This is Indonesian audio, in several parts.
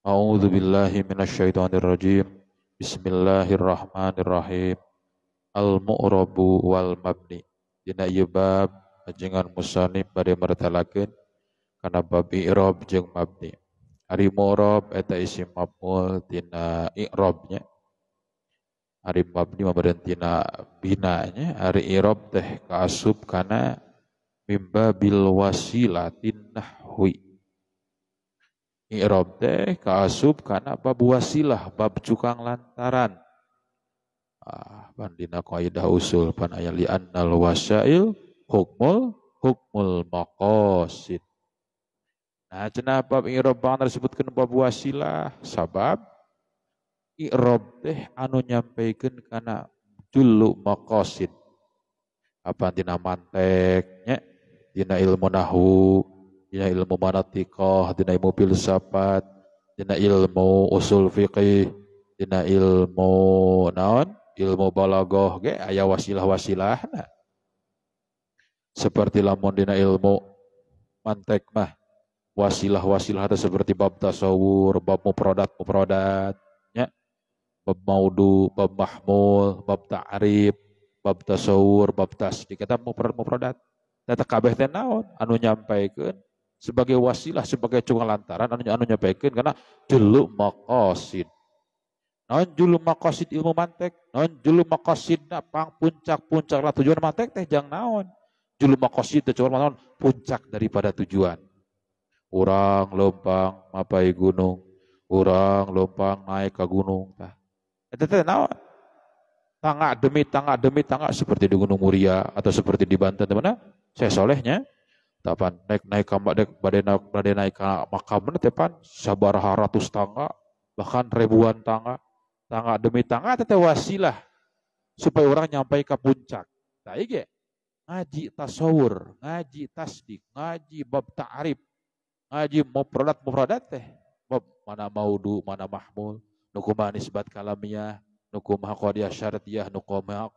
A'udzu billahi minasyaitonir rajim. Bismillahirrahmanirrahim. Al-mu'rabu wal mabni. Dina ieu bab ajengan musannif bade martalakeun kana bab i'rab jeung mabni. Ari mu'rab eta isim maf'ul tina i'rabnya. Ari mabni mabadan tina binanya, ari i'rab teh kaasup kana mimba bil wasilatin nahwi I'rab teh kaasub karena bab wasilah, bab cukang lantaran. Ah, dina kaidah usul pan aya li annal wasail hukmul hukmul maqasid. Nah, cenah bab i'rob pan disebutkeun bab wasilah sabab i'rob teh anu nyampeikeun kana julu maqasid. Apa dina manteknya dina ilmu nahwu dina ilmu manatikah, dina ilmu filsafat, dina ilmu usul fiqih, dina ilmu naon, ilmu balagoh ge aya wasilah wasilah Seperti lamun dina ilmu mantek mah wasilah-wasilah ada seperti bab tasawur, bab muprodat, muprodat, ya. Bab maudu, bab mahmul, bab ta'rib, bab tasawur, bab tasdik, eta muprodat, muprodat. Tata kabeh teh naon anu nyampaikan sebagai wasilah, sebagai cungan lantaran anunya anunya baikin karena julu makosid. Non julu makosid ilmu mantek, non julu makosid na pang puncak puncak lah tujuan mantek teh jangan naon. Julu makosid teh cuma naon puncak daripada tujuan. Orang lompang mapai gunung, orang lompang naik ke gunung. Nah, Itu teh naon. Tangga demi tangga demi tangga seperti di Gunung Muria atau seperti di Banten, teman-teman. Nah, saya solehnya, Tapan naik naik dek badai naik badai naik makam tepan sabar ratus tangga bahkan ribuan tangga tangga demi tangga tete wasilah supaya orang nyampe ke puncak. Tapi nah, iya. Ngaji tasawur, ngaji tasdik, ngaji bab ta'rif, ngaji mau peradat mau peradat teh. Bab mana maudu, mana mahmul, nukumah nisbat kalamiyah, nukumah qadiyah syaratiah, nukumah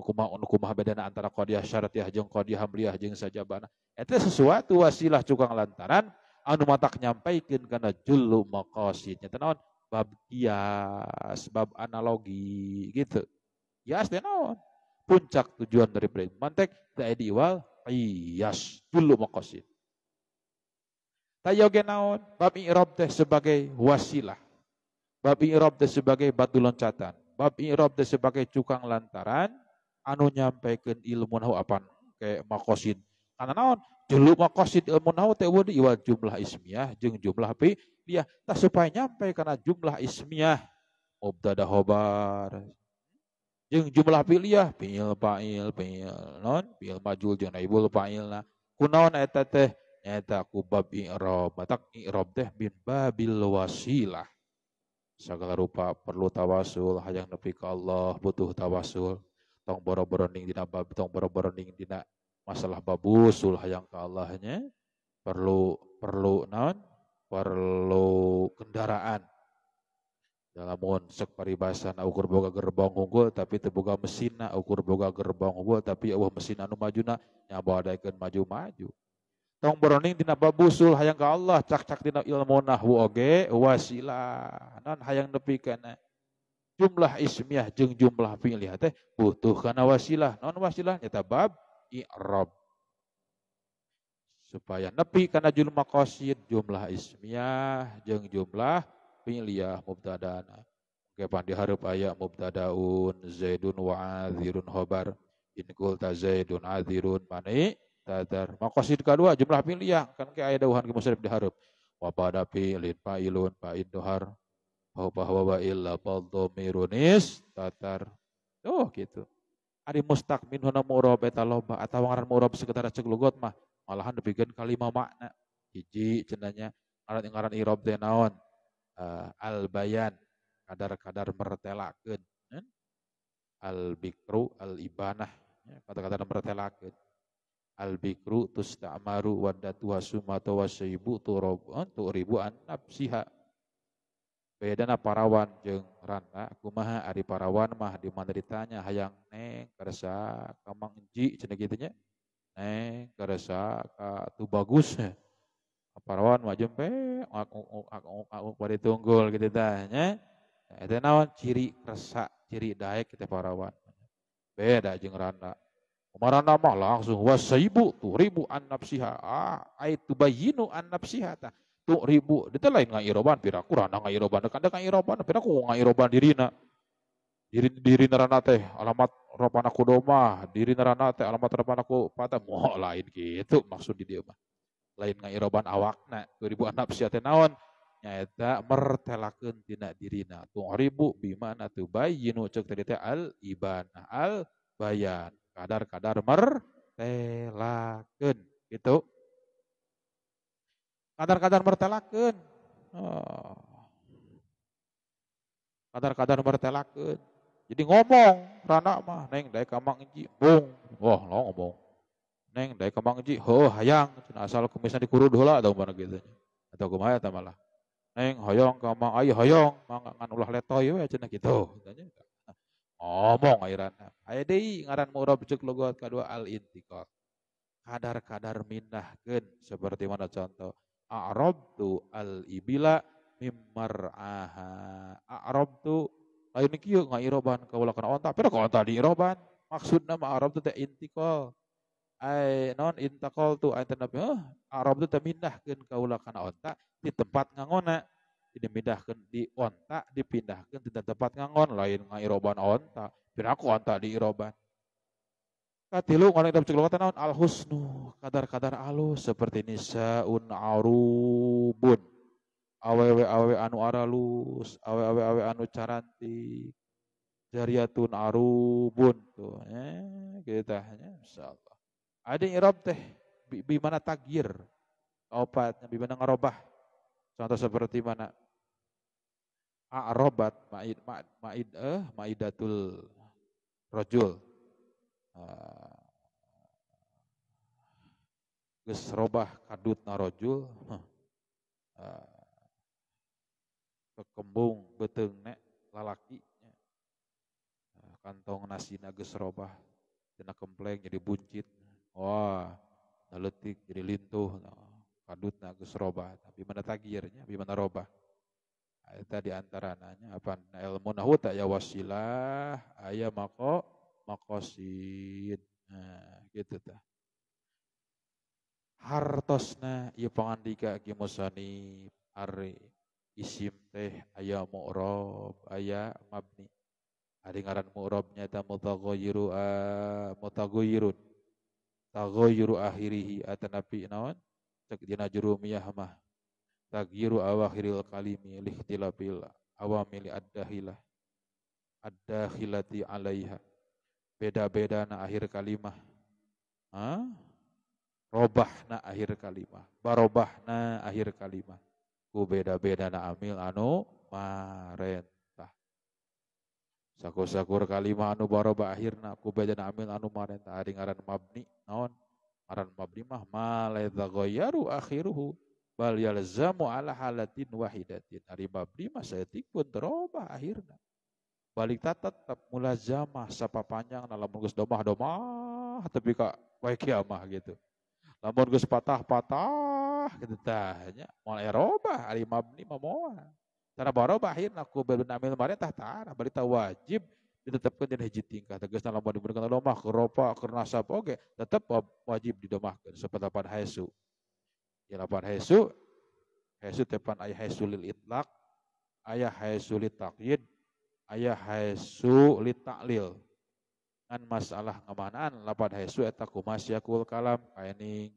hukumah hukumah bedana antara qadiyah syartiyah jeung qadiyah amliyah saja sajabana eta sesuatu wasilah cukang lantaran anu matak nyampaikeun karena julu maqasid nya naon bab kias bab analogi gitu ya teh naon puncak tujuan dari perintah mantek teu diwal qiyas julu maqasid tayoge naon bab i'rab teh sebagai wasilah bab i'rab teh sebagai batu loncatan bab i'rab teh sebagai cukang lantaran anu nyampaikan ilmu nahu apa kayak makosin karena naon julu makosin ilmu nahu teh wadi iwa jumlah ismiyah jeng jumlah pi dia tak supaya nyampe karena jumlah ismiyah mubtada hobar jeng jumlah pilih pil pail pil non pil majul jeng naibul pail na kunaon eta teh eta kubab i'rob batak matak teh bin babil wasilah segala rupa perlu tawasul hayang nepi ka Allah butuh tawasul tong boro-boro ning dina bab tong boro-boro ning dina masalah babu sulh yang ke Allahnya perlu perlu naon perlu kendaraan dalamun sok paribasa ukur boga gerbong unggul tapi terbuka mesin ukur boga gerbong unggul tapi Allah ya mesin anu majuna, na bawa daikan maju maju tong boroning dina babusul hayang ka Allah cak cak dina ilmu nahwu oge wasilah non hayang nepi kana jumlah ismiyah jeng jumlah fi'liyah teh butuh kana wasilah. Non wasilah nyata bab i'rab. Supaya nepi karena jumlah kosid jumlah ismiyah jeng jumlah fi'liyah mubtada'na. kepan diharap ayat mubtada'un Zaidun wa azirun hobar In kulta Zaidun azirun mani tadar. makosid kedua jumlah fi'liyah kan ke ayat dawuhan ke musyrif dihareup. Wa pada fi'lin fa'ilun fa'id bahwa wa illa mirunis tatar. Oh gitu. Ari mustak min huna murab eta loba atawa ngaran murab sekedar cek lugat mah malahan dipikeun kalima makna. Hiji cenanya ngaran ngaran irab teh naon? Uh, eh, al bayan kadar-kadar mertelakeun. Al bikru al ibanah ya, kata-kata mertelakeun. Al bikru tusta'maru wa datu wa turob wa eh, ribuan turabun nafsiha beda na parawan jeng rana kumaha ari parawan mah di mana ditanya, hayang neng karesa kamang ji cina gitunya neng karesa ka tu bagus parawan mah jempe aku aku pada tunggul gitu tanya itu nah, nawan ciri kerasa ciri daek kita parawan beda jeng rana kemarin mah langsung wasaibu tu ribu an ah aitu bayinu an tah tu ribu dia lain pira piraku rana ngairoban dekat dekat ku nggak iroban dirina diri diri nerana teh alamat robana ku doma diri nerana teh alamat robana ku patah mau lain gitu maksud di dia mah lain ngairoban awakna ribu anak teh naon nyata mertelakeun tina dirina ribu bimana nu cek tadi teh al iban al bayan kadar-kadar mertelakeun gitu kadar-kadar bertelakeun. Oh. Kadar-kadar bertelakeun. Jadi ngomong, rana mah neng dari kamang ji, bung, wah lo ngomong. Neng dari kamang ji, ho hayang, asal kumisnya dikurud heula atau mana gitu. Atau kumaha tamalah. malah. Neng hoyong kamang ayo hoyong, mangga ngan ulah letoy ya cina gitu. Tanya. Ngomong airana. Ayo deh, ngaran murab becek logot kedua al intiqal. Kadar-kadar minah mindahkeun seperti mana contoh a'rabtu al ibila mimmar'aha a'rabtu lain iki yo ngairoban kaulakan onta pero kau tadi iroban maksudna a'rabtu teh intikal ai non intakal tu ai tanabi oh arab tu temindahkeun kaula kana onta di tempat ngangona dimindahkeun di onta dipindahkan di tempat ngangon lain ngairoban onta pira aku onta di iroban Katilu orang dalam cekelok naon al husnu kadar-kadar alu seperti nisa nisaun arubun. Awewe-awewe anu aralus, awewe-awewe anu caranti Jariatun arubun tuh. Eh, kita gitu hanya eh, insyaallah. Ada irab teh bi mana tagir. yang bi mana ngarobah. Contoh seperti mana? A'robat ma'id ma'id eh ma'idatul rojul Eh, Gus robah kadut narojul eh, kekembung beteng nek lalaki eh, kantong nasi geus robah kena kempleng jadi buncit wah letik jadi lintuh kadut geus robah tapi mana tagirnya tapi mana robah Tadi di nanya apa ilmu nahu tak ya wasilah ayam mako Makosid, Nah, gitu tuh. Hartosna ya pangandika Ki Musani ari isim teh aya mu'rab, aya mabni. Ari ngaran mu'rabnya ta mutaghayyiru mutaghayyirun. Taghayyiru akhirih atanapi naon? Cek dina jurumiyah mah. Tagyiru awakhiril kalimi lihtilafil awamil ad-dahilah. Ad-dahilati alaiha beda-beda na akhir kalimah. Hah? Robah na akhir kalimah. Barobah na akhir kalimah. Ku beda-beda na amil anu marentah. Sakur-sakur kalimah anu barobah akhirna. Ku beda na amil anu marentah. Ari ngaran mabni. Naon? Aran mabni mah. goyaru akhiruhu. Bal yalzamu ala halatin wahidatin. Ari mabni mah setik pun terobah akhirna balik tatat jamah, sapa panjang dalam gus domah domah tapi kak baik mah gitu lamun gus patah patah gitu tanya mau eroba alimabni mamoa tanah baroba akhirna ku bernamil mare tah balik berita wajib ditetapkan jadi hiji tingkah tegas dalam mau diberikan domah keropa sab oke tetap wajib didomahkan sepetapan haisu ya lapan haisu haisu tepan ayah haisu lil itlak ayah haisu lil takyid ayah haisu li taklil an masalah ngamanaan lapad haisu eta kumasyakul kalam kaining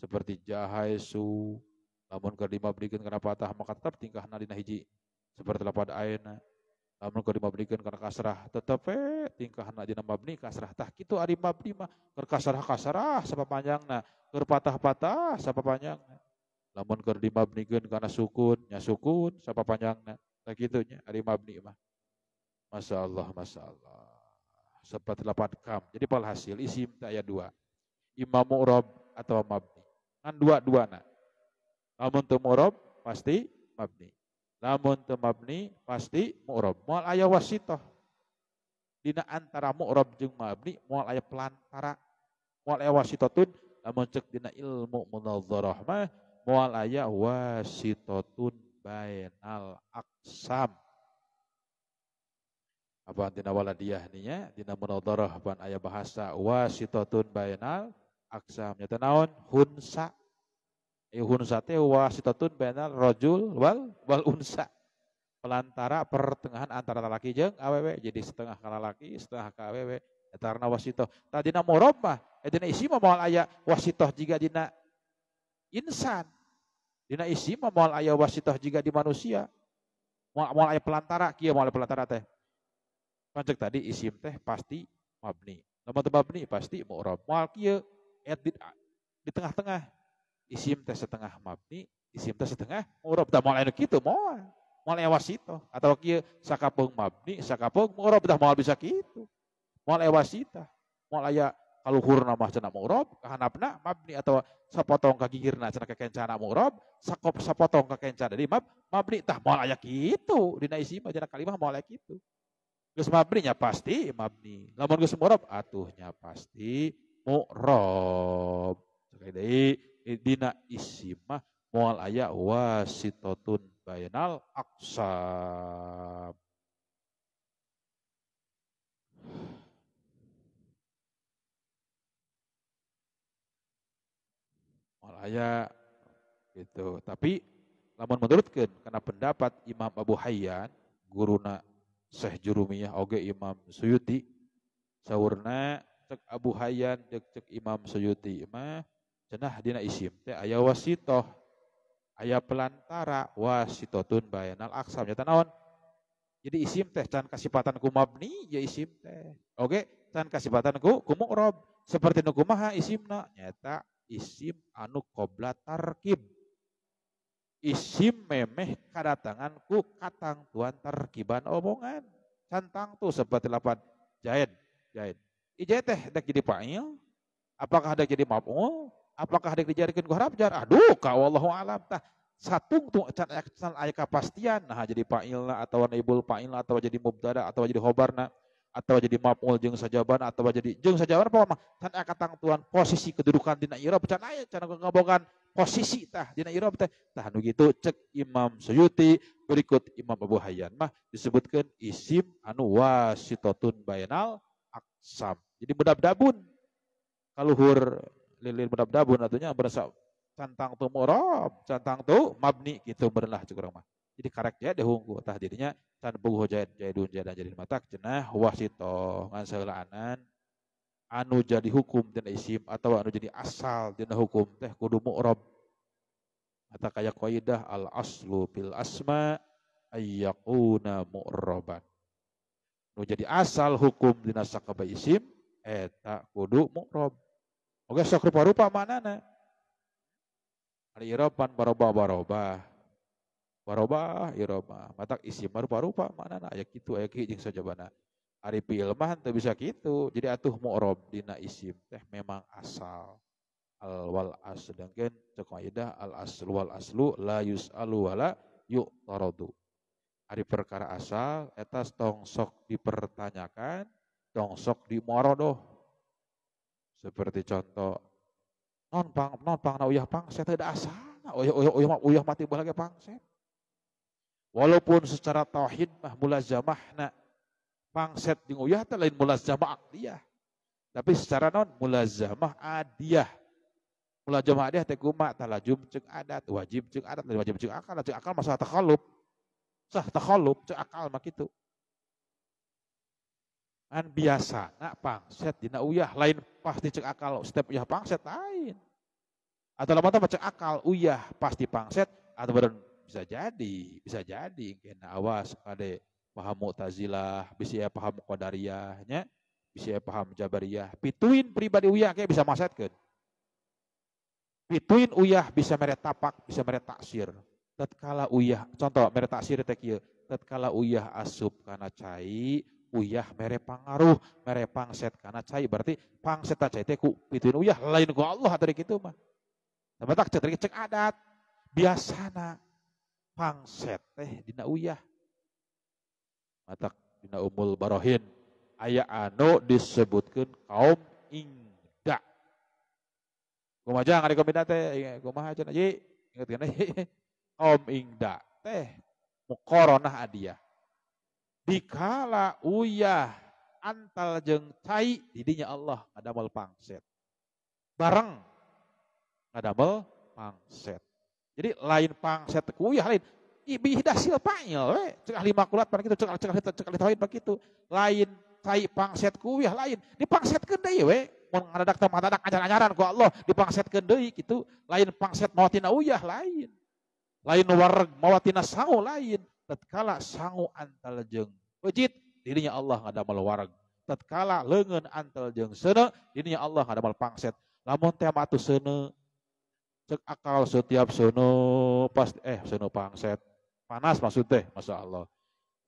seperti jahaisu lamun lima dimabdikeun kana patah maka tetap nadi dina hiji seperti lapan ayeuna lamun lima dimabdikeun kana kasrah tetep we tingkahna dina mabni kasrah tah kitu ari mabni mah keur kasrah kasrah na keur patah-patah panjangna lamun keur dimabnikeun kana sukun nya sukun panjang tah kitu nya ari mabni mah Masya Allah, Masya Allah. Seperti lapan kam. Jadi pahal hasil, isi ayat dua. Imam mu'rob atau mabni. Kan dua-dua nak. Namun tu mu'rob, pasti mabni. Namun tu mabni, pasti mu'rob. Mual ayah wasitoh. Dina antara mu'rob jeng mabni, mual ayat pelantara. Mual ayah wasitoh tun. Namun cek dina ilmu munadzarah mah, mual ayat tun bainal aksam apa dina waladiyah ninya dina munadarah pan aya bahasa wasitatun bainal aksam nyata naon hunsa e hunsa teh wasitatun bainal rajul wal wal unsa pelantara pertengahan antara laki jeng awewe jadi setengah ka laki setengah ka awewe eta ya, arna wasitah tadina murab mah eh, dina isi mah moal aya wasitah jiga dina insan dina isi mah moal aya wasitah jiga di manusia moal moal aya pelantara kieu moal pelantara teh Kancek tadi isim teh pasti mabni. Nama mabni pasti mu'rab. Mual kia edit di tengah-tengah. Isim teh setengah mabni, isim teh setengah mu'rab. Tak mual anu kitu mual. Mual ewas itu Atau kia sakapung mabni, sakapung mu'rab Tak mual bisa kitu. Mual ewas itu. Mual aya kaluhur nama cina mu'rab, kahanapna mabni atau sapotong ka cina kekencana mu'rab, sakop sapotong kekencana Jadi mab mabni tak mual aya kitu dina isim aja kalimah mual aya kitu. Gus mabni nya pasti mabni. Lamun gus murab atuhnya pasti mu'rob. Jadi dina isimah mual aya wasitotun bayanal aksab. Mual aya gitu. Tapi lamun menurutkan karena pendapat Imam Abu Hayyan guruna Syekh Jurumiyah oge Imam Suyuti saurna cek Abu Hayyan cek cek Imam Suyuti mah cenah dina isim teh aya wasitoh aya pelantara wasitotun bayanal aksam nyata naon jadi isim teh can kasipatan ku mabni ya isim teh oge can kasipatan ku ku mu'rab seperti nu kumaha isimna nyata isim anu qobla tarkib isim memeh kadatanganku katang tuan terkiban omongan. Cantang tu seperti lapan jahit jahit ijahit teh dak jadi pail, apakah dak jadi maf'ul? Apakah dak dijadikan gua harap jar? Aduh, kau wallahu alam tah. satu tu can can ayat kepastian nah jadi lah atau naibul lah atau jadi mubtada atau jadi khobarna atau jadi maf'ul jeng sajaban atau jadi jeng sajaban apa mah can ayat katang tuan posisi kedudukan nak ieu can ayat can ngabogan posisi tah dina irob teh tah nu gitu cek Imam Suyuti berikut Imam Abu Hayyan mah disebutkan isim anu wasitotun bayanal aksam. Jadi mudab dabun kaluhur lilin mudab dabun artinya berasa cantang tu murab, cantang tu mabni gitu berlah cukup mah. Jadi karek ya, dia dehungku tah jadinya tan buhu jaid jaidun dun jadi matak cenah wasito ngan seulaanan anu jadi hukum dina isim atau anu jadi asal dina hukum teh kudu mu'rab atau kaya kaidah al aslu bil asma ayyakuna mu'raban Anu jadi asal hukum dina sakabai isim eta kudu mu'rab oke sok rupa-rupa manana al iroban baroba baroba baroba iroba. matak isim rupa-rupa manana Ayak itu ayak hijing jeung sajabana Ari ilmah tidak bisa gitu. Jadi atuh mu'rob dina isim teh memang asal. Al wal as sedangkan cek al aslu wal aslu la alu wala yuk torodu. Ari perkara asal etas tong sok dipertanyakan, tong sok di dimorodoh. Seperti contoh non pang non pang na uyah pang saya tidak asal uyah uyah uyah, uyah mati bahagia pang saya. Walaupun secara tauhid mah nak pangset nguyah teh lain mulazamah akdiyah. Tapi secara non mulazamah adiyah. Mulazamah adiyah teh kumaha lajum jeung adat, wajib jeung adat, wajib jeung akal, jeung akal masalah takhallup. Sah takhallup jeung akal mah kitu. An biasa nak pangset dina uyah lain pasti cek akal step uyah pangset lain. Atau lama teh cek akal uyah pasti pangset atau badan bisa jadi, bisa jadi kena awas kade paham Mu'tazilah, bisa ya paham Qadariyah, ya? bisa ya paham Jabariyah. Pituin pribadi uyah kayak bisa masetkeun. Pituin uyah bisa mere tapak, bisa mere taksir. Tatkala uyah, contoh mere taksir teh kieu, tatkala uyah asup karena cai, uyah mere pangaruh, mere pangset karena cai. Berarti pangset cai teh ku pituin uyah lain ku Allah dari gitu mah. tak cek cek adat biasana pangset teh dina uyah matak dina umul barohin aya anu disebutkan kaum ingda kumaja ngari dikombinat teh kumaha cenah ji inget kana kaum ingda teh mukoronah adiah dikala uyah antal jeng cai didinya Allah ngadamel pangset bareng ngadamel pangset jadi lain pangset kuyah lain Ibi silpanya we cek ahli makulat pada kita, cek cek ahli cek ahli tauhid pan kita. lain kai pangset ku ya lain pangset deui we mengadak ngaradak teh madadak ajar-ajaran ku Allah di pangset kedai itu lain pangset mawatina uyah lain lain wareg mawatina sangu lain tatkala sangu antal jeng, wajit dirinya Allah mal wareg tatkala lengan antal jeng sene dirinya Allah nggak mal pangset lamun tema tu cek akal setiap seuneu pasti eh seuneu pangset Panas maksud teh, Masya Allah.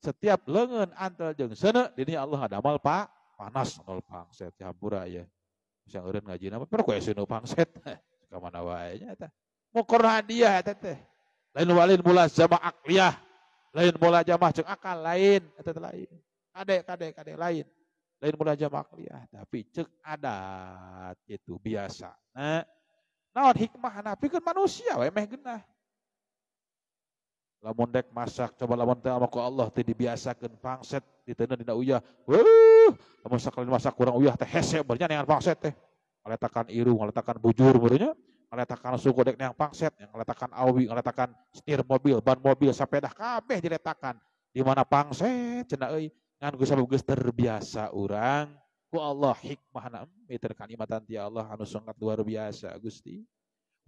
Setiap lengan antel jeng sene, dini Allah ada malpa pak, panas nol pangset, campura ya, ya. Bisa ngeureun ngaji nama, per kue pangset. Kamana wajahnya teh? Mau Mukor hadiah ya, teh teh. Lain walin mula jama akliyah. Lain mula jamaah ceng akal lain, teteh ya, lain. Kadek, kadek, kadek lain lain mulai jamaah akliyah tapi cek adat itu biasa nah naon hikmah nabi kan manusia wae meh genah lamun dek masak coba lamun teh amaku Allah teh dibiasakeun pangset di tenda dina uyah wuh lamun sakalian masak kurang uyah teh hese bernya neangan pangset teh ngaletakan irung ngaletakan bujur barunya ngaletakan suku dek neang pangset ngaletakan awi ngaletakan setir mobil ban mobil sapedah kabeh diletakan di mana pangset cenah euy ngan geus geus terbiasa urang ku Allah hikmahna miter kalimatan ti Allah anu sangat luar biasa Gusti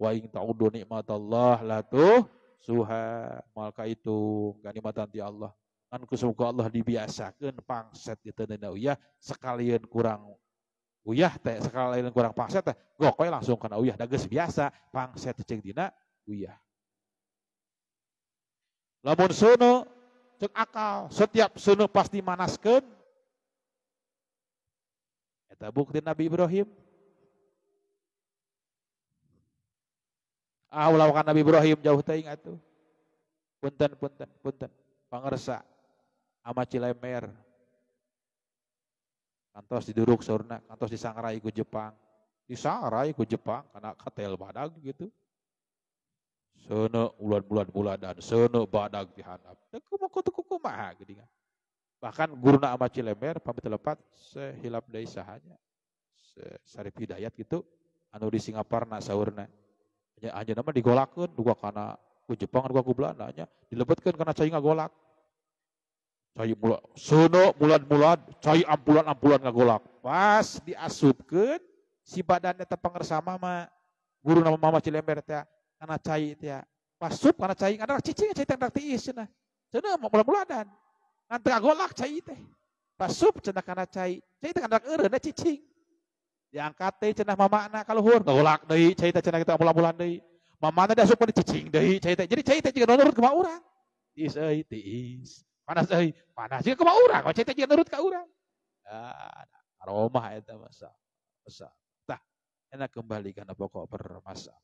wa ing ta'udu nikmatallah la tuh suha malka itu ganimatan ti Allah kan kusumuka Allah dibiasakan pangset itu dina uyah sekalian kurang uyah teh sekalian kurang pangset teh gokoy langsung kena uyah dages biasa pangset cek dina uyah lamun sunu cek akal setiap sunu pasti manaskan eta bukti Nabi Ibrahim Aulawakan ah, Nabi Ibrahim jauh teuing tu, Punten punten punten. Pangersa ama Cilemer. Kantos diduruk surna, kantos disangrai ku Jepang. Disangrai ku Jepang karena katel badag gitu. sono bulan-bulan dan sono badag dihandap. Teku mau teku kumaha gitu kan. Bahkan guruna ama Cilemer pamit lepat sehilap dari sahanya. Se Sarif Hidayat gitu anu di Singapura na saurna. Hanya, hanya nama digolakkan dua karena ku Jepang dua ku Belanda hanya dilebetkan karena cai ngagolak. Cai mula sono bulan-bulan cai ampulan-ampulan golak Pas diasupkan si badannya tepang sama ma guru nama mama cilember teh karena cai teh pasup karena cai ada cicing cai teh cina, cina mau mula-muladan dan teu golak cai teh pasup cinta karena cai cai teh kandak cicing yang kate cenah mama anak kalau hur nolak deh, cai teh cenah kita mula mula deh. Mama teh asup di cicing deh, cai Jadi cai teh jika nurut ke orang. Is eh tiis. Panas eh panas jika ke orang, cai teh jika nurut ke orang. Ah, aroma itu masa. Masa. tak enak kembali karena pokok permasalahan.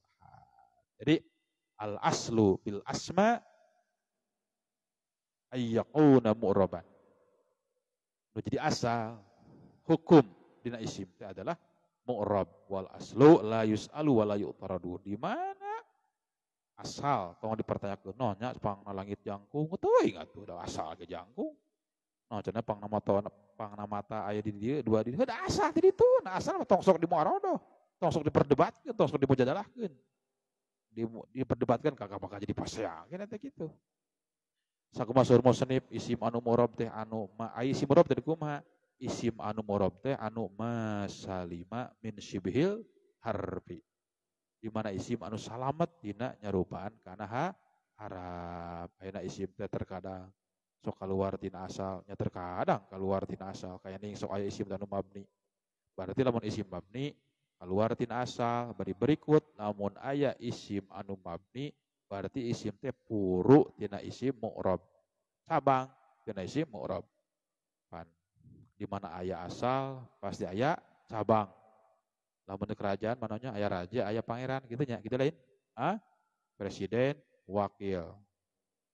Jadi al aslu bil asma ayyakuna mu'raban. Nu jadi asal hukum dina isim itu adalah mu'rab wal aslu la yus'alu wa la yu'taradu. Di mana? Asal tong no, nonya pang langit jangkung ingat tuh da asal ke jangkung. Nah, cenah pang nama tawa pang nama ta aya di dieu dua di heuh asal di ditu, nah asal tong sok dimuarodoh, tong sok diperdebatkeun, tong sok dipojadalahkeun. Di diperdebatkan kakak bakal jadi paseang eta kitu. Sakumaha surmo senip isim anu murab teh anu ma ai isim murab teh kumaha? isim anu morob teh anu masalima min syibhil harfi Di mana isim anu salamet dina nyarupaan karena ha harap. Ayeuna isim teh terkadang sok keluar tina asal, nya terkadang keluar tina asal. Kayak nih sok aya isim anu mabni. Berarti lamun isim mabni keluar tina asal, bari berikut namun aya isim anu mabni berarti isim teh puru tina isim mu'rab. Cabang tina isim mu'rab. Pan. Di mana ayah asal, pasti ayah cabang. Lamun kerajaan mananya ayah raja, ayah pangeran gitu nya. Gitu lain. Ah? Presiden, wakil.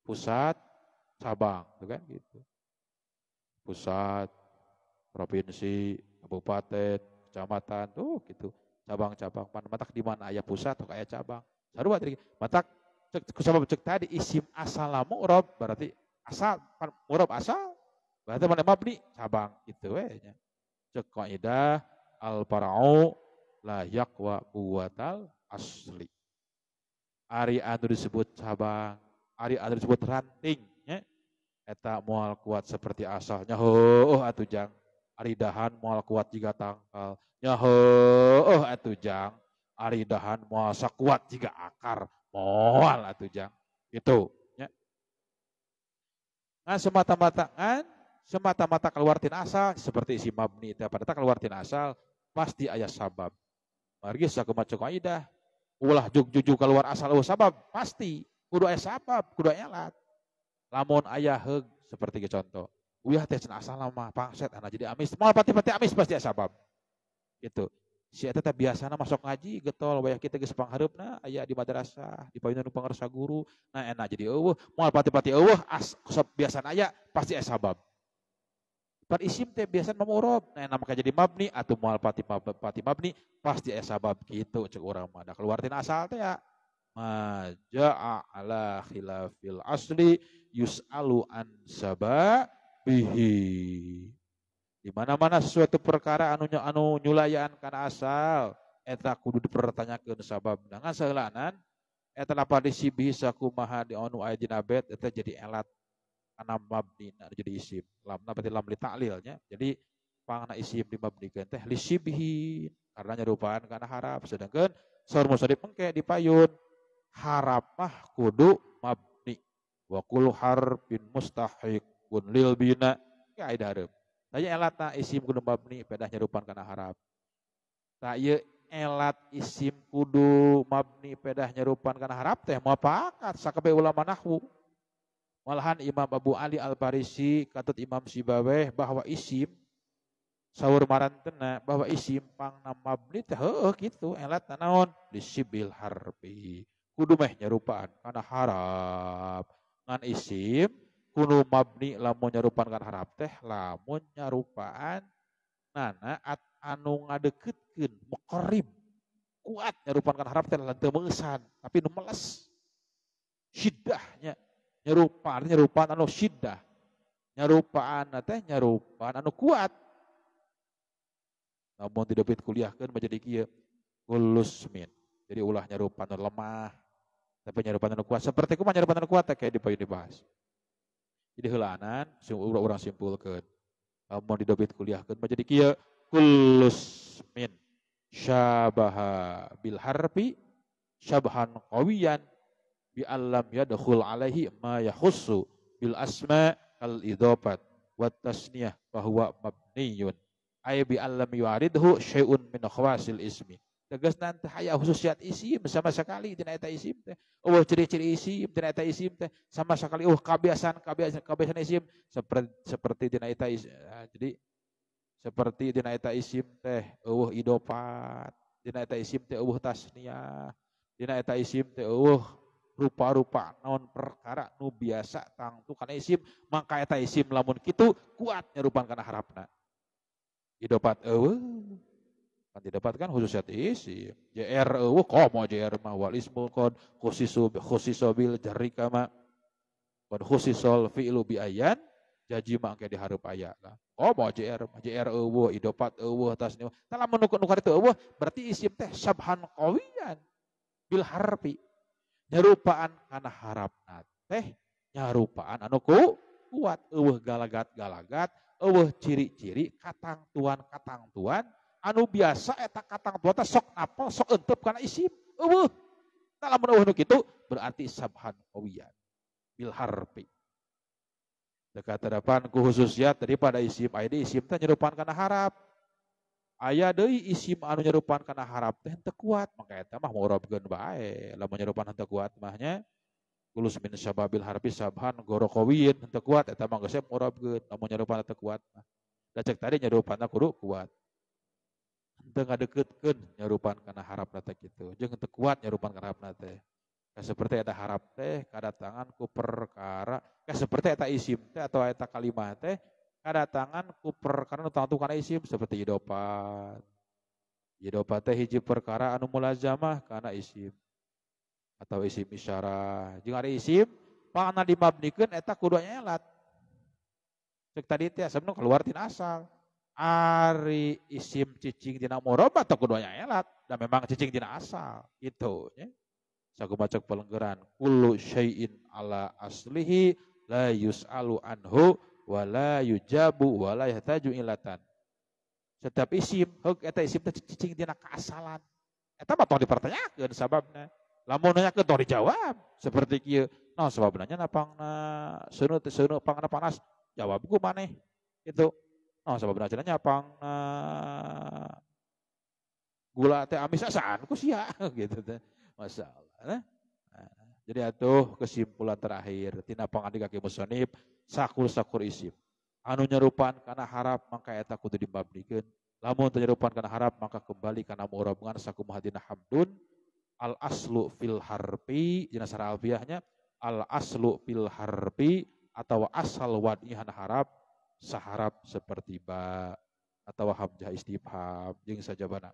Pusat, cabang, gitu kan gitu. Pusat, provinsi, kabupaten, kecamatan, tuh gitu. Cabang-cabang mana matak di mana ayah pusat atau ayah cabang. Sarua tadi gitu. matak cek kusabab cek tadi isim asal lamu rob berarti asal urab asal Berarti mana mabni cabang itu we nya. Cek kaidah al farau la wa buatal asli. Ari anu disebut cabang, ari anu disebut ranting nya. Eta mual kuat seperti asalnya ho oh atuh jang. Ari dahan mual kuat jika tangkal. Nya ho oh atuh jang. Ari dahan mual sakuat jika akar. Moal atuh jang. Itu nya. semata-mata kan Semata-mata keluar tin asal seperti isi mabni itu, pada tak keluar tin asal pasti ayat sabab. Margis aku macam kaidah ulah juk juk keluar asal oh sabab pasti kudu ayat sabab kudu elat. Lamun ayah heg seperti contoh. Uyah teh cenah asal lama pangset anak jadi amis. Mau pati-pati amis pasti ayat sabab. Gitu. Si eta teh biasana masuk ngaji getol wayah kita geus harupna, aya di madrasah, di payunan nu pangarsa guru, nah enak jadi eueuh, moal pati-pati eueuh as biasana aya pasti aya sabab. Fal isim teh biasa mamorob. Nah, nama jadi mabni atau mual pati, pati mabni pasti aya sabab gitu cek orang mah. Da keluar tin asal teh ya. Maja'a ala khilafil asli yus'alu an bihi. Di mana-mana suatu perkara anu anu nyulayaan karena asal eta kudu dipertanyakan sabab. Dengan sehelanan eta lapar disibih bisa di anu aya dina eta jadi elat anam mabni nah, jadi isim lam nah berarti lam li ta'lilnya jadi pangna isim di mabni teh li syibhi karena nyarupaan karena harap sedangkan saur musharif engke payun harap mah kudu mabni wa bin harfin mustahiqun lil bina ya ada harap tanya nah, ta isim kudu mabni pedah nyarupaan karena harap tak nah, ye ya elat isim kudu mabni pedah nyerupan karena harap teh mau pakat sakabe ulama nahwu Malahan Imam Abu Ali al farisi kata Imam Sibaweh bahwa isim sahur marantena bahwa isim pang nama beli teh gitu elat naon disibil harbi kudu meh nyarupaan karena harap ngan isim kunu mabni lamun nyarupaan kan harap teh lamun nyarupaan nana at anu ngadeketkeun muqarrib kuat nyarupaan kan harap teh lan teu meusan tapi nu meles syidahnya nyerupa artinya rupa anu syiddah nyerupaan teh nyerupaan anu kuat namun tidak dapat kuliahkan menjadi kia kulusmin jadi ulah nyerupa anu lemah tapi nyerupa anu kuat seperti kumaha nyerupa anu kuat kayak di payu dibahas jadi helanan urang orang simpulkan namun tidak dapat kuliahkan menjadi kia kulusmin syabaha bil harfi syabhan qawiyan bi alam yadkhul alaihi ma yahussu bil asma al idopat wa tasniyah bahwa mabniyun ay bi alam yuaridhu syai'un min khawasil ismi tegas nanti haya khususiat isim sama sekali tina eta isim teh oh ciri-ciri isim tina eta isim teh sama sekali oh kebiasaan kebiasaan kebiasaan isim seperti seperti tina eta isim nah, jadi seperti tina eta isim teh oh idopat tina eta isim teh oh tasniyah tina eta isim teh oh rupa-rupa non perkara nu biasa tangtu karena isim maka eta isim lamun kitu kuatnya nyerupan karena harapna didapat ewu kan didapatkan khusus khususnya isim jr eueuh komo jr mawal wal ismu qad khusisu khusisu bil kama qad khusisol fi'lu bi ayan jaji mah engke ayak aya lah mau jr jr eueuh idopat eueuh tas ni tah lamun itu ewu berarti isim teh sabhan kawian bil harfi nyarupaan karena harap na teh nyarupaan anu ku kuat eueuh galagat galagat eueuh ciri-ciri katang tuan katang tuan anu biasa eta katang tuan sok apa sok entep karena isim eueuh dalam lamun eueuh nu kitu berarti sabhan qawiyan bil harfi dekat terdepan khususnya daripada isim aidi isim teh nyarupaan karena harap Ayah deui isim anu nyerupan kana harap teh henteu kuat, maka eta mah mu'rabkeun bae. Lamun nyerupan henteu kuat mah nya gulus min sababil harfi sabhan gorokowin henteu kuat eta mah geus mu'rabkeun. Lamun nyerupan henteu kuat mah. cek tadi nyerupanna kudu kuat. Henteu ngadeukeutkeun nyerupan kana harap teh kitu. Jeung henteu kuat nyerupan kana harap teh. Ka seperti ada harap teh kadatangan ku perkara, ka seperti ada isim teh atau ada kalimat teh Kadatangan kuper karena tang tukana isim seperti idopat. Idopat teh hiji perkara anu mulazamah karena isim atau isim isyarah. Jeung ada isim makna dimabnikeun eta kudu elat. Cek tadi teh sebenarnya keluar tina asal. Ari isim cicing dina moroba atau kudu elat dan memang cicing dina asal. Itu ya. Saku cek pelenggeran kullu syai'in ala aslihi la yus'alu anhu wala yujabu wala yahtaju ilatan setiap isim hok eta isim teh cicing dina kaasalan eta mah tong dipertanyakeun sababna lamun ke tong dijawab seperti kieu no nah, sebabna nya napangna seuneu teh seuneu pangna panas jawab ku maneh itu no nah, nanya cenah pangna gula teh amis asaan ku sia gitu teh masalah nah jadi itu kesimpulan terakhir tina pangadi kaki musonib sakur sakur isim. Anu nyerupan karena harap maka eta kudu dibabrikeun. Lamun nyerupan karena harap maka kembali karena mu'rabungan sakumaha dina hamdun al aslu fil harpi dina sara al aslu fil harpi atau asal wadihan harap saharap seperti ba atau hamzah istifham jeung sajabana.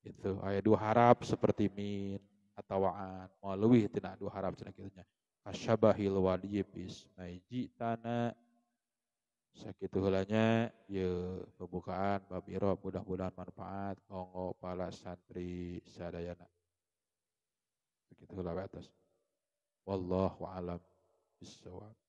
Itu aya dua harap seperti min atawaan melalui tina dua harap tina kitunya asyabahil wadi bismai tana sakitu hulanya ya pembukaan babiro mudah-mudahan manfaat ongo pala santri sadayana begitu lah atas wallahu alam bisawab